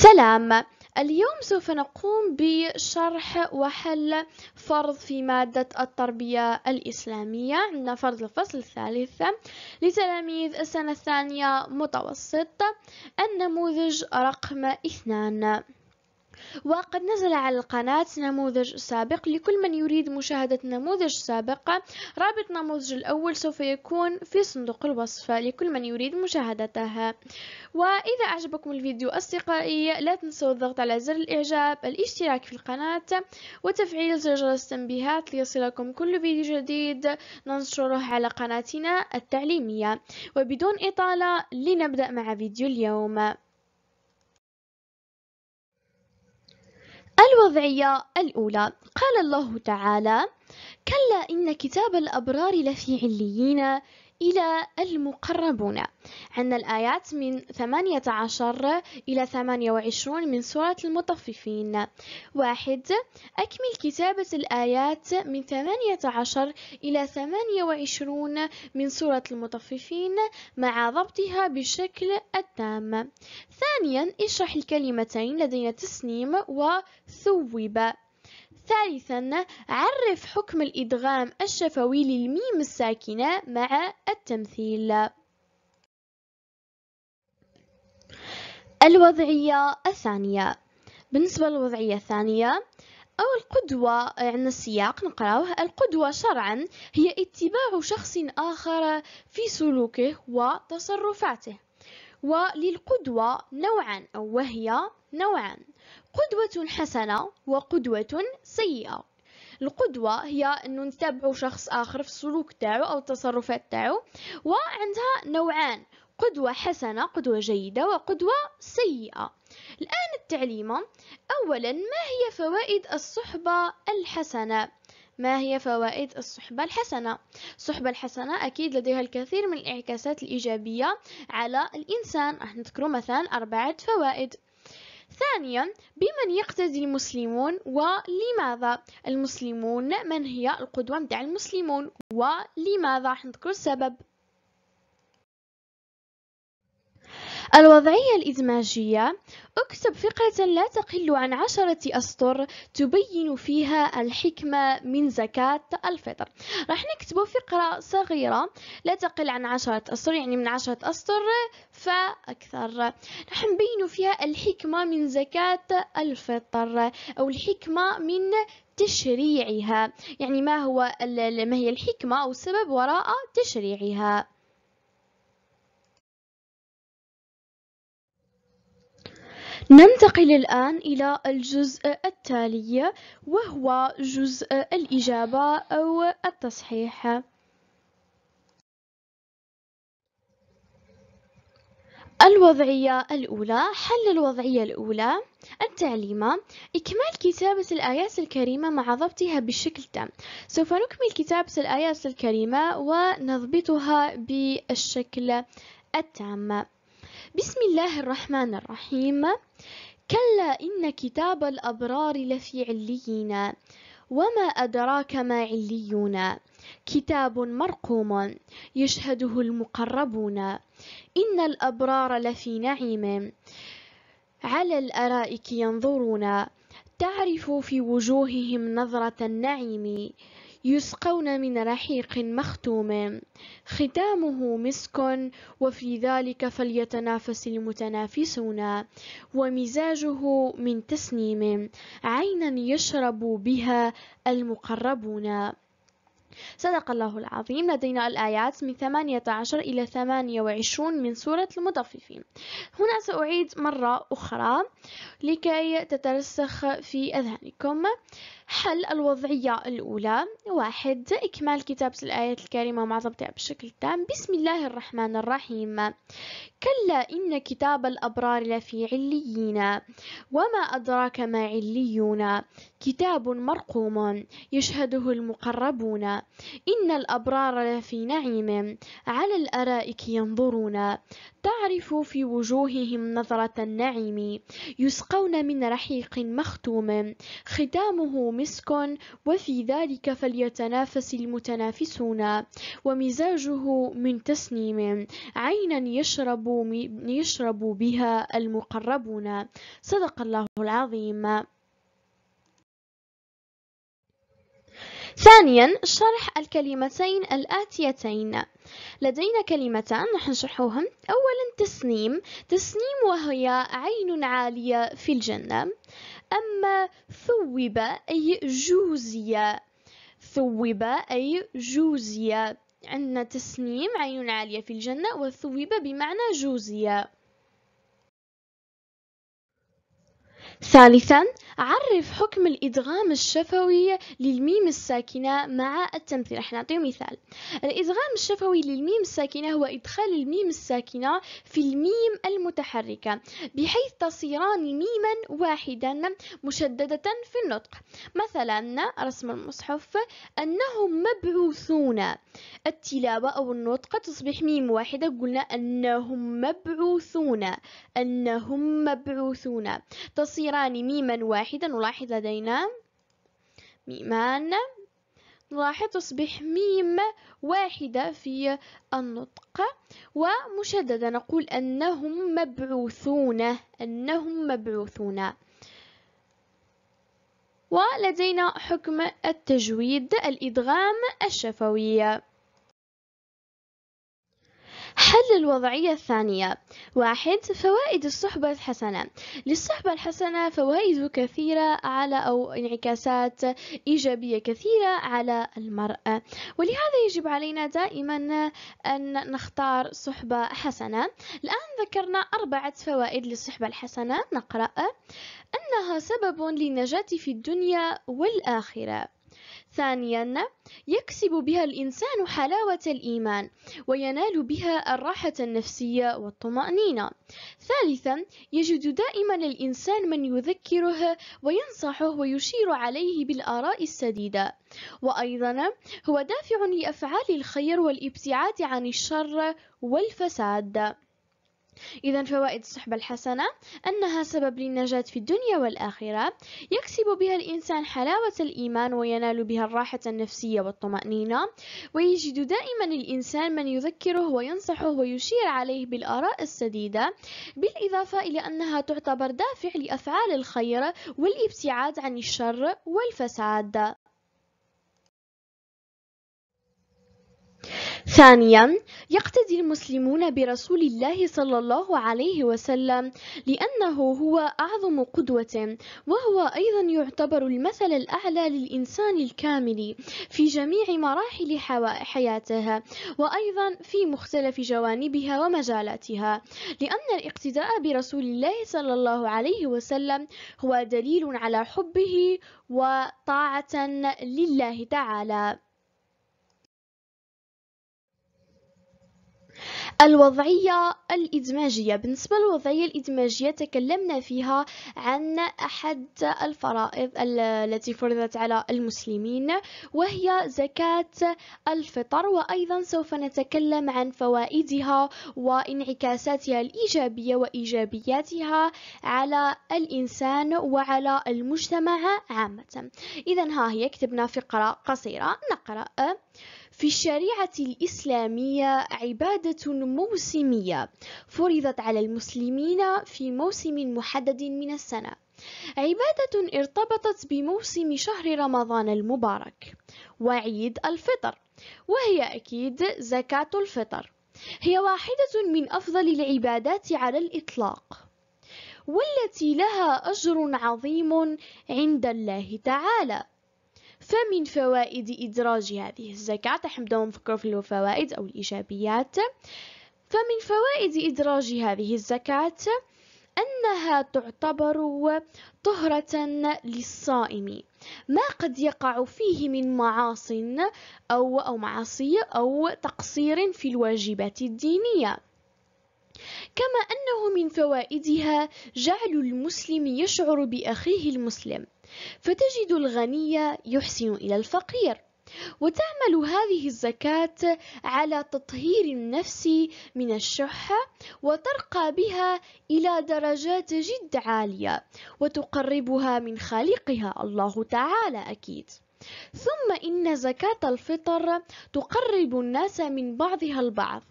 سلام اليوم سوف نقوم بشرح وحل فرض في مادة التربية الإسلامية عندنا فرض الفصل الثالث لتلاميذ السنة الثانية متوسط النموذج رقم اثنان وقد نزل على القناة نموذج سابق لكل من يريد مشاهدة نموذج سابق رابط نموذج الأول سوف يكون في صندوق الوصف لكل من يريد مشاهدته وإذا أعجبكم الفيديو أصدقائي لا تنسوا الضغط على زر الإعجاب الاشتراك في القناة وتفعيل زر جرس التنبيهات ليصلكم كل فيديو جديد ننشره على قناتنا التعليمية وبدون إطالة لنبدأ مع فيديو اليوم الوضعية الأولى قال الله تعالى كلا إن كتاب الأبرار لفي عليين إلى المقربون عندنا الآيات من 18 إلى 28 من سورة المطففين واحد أكمل كتابة الآيات من 18 إلى 28 من سورة المطففين مع ضبطها بشكل التام ثانيا اشرح الكلمتين لدينا تسنيم وثوب ثالثا عرف حكم الإدغام الشفوي للميم الساكنة مع التمثيل الوضعية الثانية بالنسبة للوضعية الثانية أو القدوة عندنا السياق نقراوه القدوة شرعا هي اتباع شخص آخر في سلوكه وتصرفاته وللقدوة نوعان أو وهي نوعان قدوة حسنة وقدوة سيئة القدوة هي أنه نتابعو شخص آخر في السلوك تاعو أو التصرفات تاعو وعندها نوعان قدوة حسنة قدوة جيدة وقدوة سيئة الآن التعليمة أولا ما هي فوائد الصحبة الحسنة ما هي فوائد الصحبة الحسنة؟ الصحبة الحسنة أكيد لديها الكثير من الانعكاسات الإيجابية على الإنسان راح نذكر مثلا أربعة فوائد ثانيا بمن يقتدي المسلمون ولماذا المسلمون من هي القدوة متاع المسلمون ولماذا نذكر السبب الوضعية الإدماجية اكتب فقرة لا تقل عن عشرة أسطر تبين فيها الحكمة من زكاة الفطر راح نكتب فقرة صغيرة لا تقل عن عشرة أسطر يعني من عشرة أسطر فأكثر راح نبين فيها الحكمة من زكاة الفطر أو الحكمة من تشريعها يعني ما هو ما هي الحكمة أو السبب وراء تشريعها ننتقل الآن إلى الجزء التالي وهو جزء الإجابة أو التصحيح الوضعية الأولى حل الوضعية الأولى التعليمة إكمال كتابة الآيات الكريمة مع ضبطها بشكل تام سوف نكمل كتابة الآيات الكريمة ونضبطها بالشكل التام بسم الله الرحمن الرحيم كلا إن كتاب الأبرار لفي عليين وما أدراك ما عليون كتاب مرقوم يشهده المقربون إن الأبرار لفي نعيم على الأرائك ينظرون تعرف في وجوههم نظرة النعيم يسقون من رحيق مختوم ختامه مسك وفي ذلك فليتنافس المتنافسون ومزاجه من تسنيم عينا يشرب بها المقربون صدق الله العظيم لدينا الآيات من 18 إلى 28 من سورة المطففين هنا سأعيد مرة أخرى لكي تترسخ في أذهانكم حل الوضعية الأولى واحد إكمال كتابة الآية الكريمة مع ضبطها بشكل تام بسم الله الرحمن الرحيم كلا إن كتاب الأبرار لفي عليين وما أدراك ما عليون كتاب مرقوم يشهده المقربون إن الأبرار لفي نعيم على الأرائك ينظرون تعرف في وجوههم نظرة النعيم يسقون من رحيق مختوم ختامه مسك وفي ذلك فليتنافس المتنافسون ومزاجه من تسنيم عينا يشرب, يشرب بها المقربون صدق الله العظيم ثانيا شرح الكلمتين الآتيتين لدينا كلمتان نحن نشرحوهم أولا تسنيم تسنيم وهي عين عالية في الجنة أما ثوب أي جوزية ثوب أي جوزية عندنا تسنيم عين عالية في الجنة وثوب بمعنى جوزية ثالثا عرف حكم الإدغام الشفوي للميم الساكنة مع التمثيل راح نعطيه مثال الإدغام الشفوي للميم الساكنة هو إدخال الميم الساكنة في الميم المتحركة بحيث تصيران ميما واحدا مشددة في النطق مثلا رسم المصحف أنهم مبعوثون التلاوة أو النطق تصبح ميم واحدة قلنا أنهم مبعوثون أنهم مبعوثون تصير أخيران ميما واحدا نلاحظ لدينا ميمان نلاحظ تصبح ميم واحدة في النطق ومشددة نقول أنهم مبعوثون أنهم مبعوثون ولدينا حكم التجويد الإدغام الشفوي حل الوضعية الثانية واحد فوائد الصحبة الحسنة للصحبة الحسنة فوائد كثيرة على أو انعكاسات إيجابية كثيرة على المرأة ولهذا يجب علينا دائما أن نختار صحبة حسنة الآن ذكرنا أربعة فوائد للصحبة الحسنة نقرأ أنها سبب للنجاة في الدنيا والآخرة ثانيا يكسب بها الإنسان حلاوة الإيمان وينال بها الراحة النفسية والطمأنينة ثالثا يجد دائما الإنسان من يذكره وينصحه ويشير عليه بالآراء السديدة وأيضا هو دافع لأفعال الخير والابتعاد عن الشر والفساد إذا فوائد الصحبة الحسنة أنها سبب للنجاة في الدنيا والآخرة يكسب بها الإنسان حلاوة الإيمان وينال بها الراحة النفسية والطمأنينة ويجد دائما الإنسان من يذكره وينصحه ويشير عليه بالآراء السديدة بالإضافة إلى أنها تعتبر دافع لأفعال الخير والابتعاد عن الشر والفساد ثانيا يقتدي المسلمون برسول الله صلى الله عليه وسلم لأنه هو أعظم قدوة وهو أيضا يعتبر المثل الأعلى للإنسان الكامل في جميع مراحل حياته وأيضا في مختلف جوانبها ومجالاتها لأن الاقتداء برسول الله صلى الله عليه وسلم هو دليل على حبه وطاعة لله تعالى الوضعية الإدماجية بالنسبة للوضعية الإدماجية تكلمنا فيها عن أحد الفرائض التي فرضت على المسلمين وهي زكاة الفطر وأيضا سوف نتكلم عن فوائدها وانعكاساتها الإيجابية وإيجابياتها على الإنسان وعلى المجتمع عامة إذا ها هي كتبنا فقرة قصيرة نقرأ في الشريعة الإسلامية عبادة موسمية فرضت على المسلمين في موسم محدد من السنة عبادة ارتبطت بموسم شهر رمضان المبارك وعيد الفطر وهي أكيد زكاة الفطر هي واحدة من أفضل العبادات على الإطلاق والتي لها أجر عظيم عند الله تعالى فمن فوائد إدراج هذه الزكاة حنبداو نفكروا في الفوائد أو الإيجابيات فمن فوائد إدراج هذه الزكاة أنها تعتبر طهرة للصائم ما قد يقع فيه من معاص أو أو معصية أو تقصير في الواجبات الدينية كما أنه من فوائدها جعل المسلم يشعر بأخيه المسلم فتجد الغني يحسن إلى الفقير وتعمل هذه الزكاة على تطهير النفس من الشح وترقى بها إلى درجات جد عالية وتقربها من خالقها الله تعالى أكيد ثم إن زكاة الفطر تقرب الناس من بعضها البعض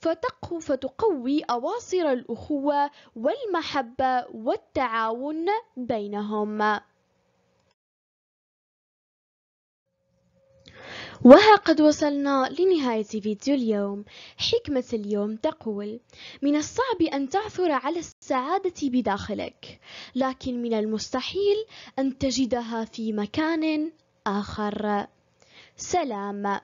فتقو فتقوي أواصر الأخوة والمحبة والتعاون بينهم وها قد وصلنا لنهاية فيديو اليوم حكمة اليوم تقول من الصعب أن تعثر على السعادة بداخلك لكن من المستحيل أن تجدها في مكان آخر سلام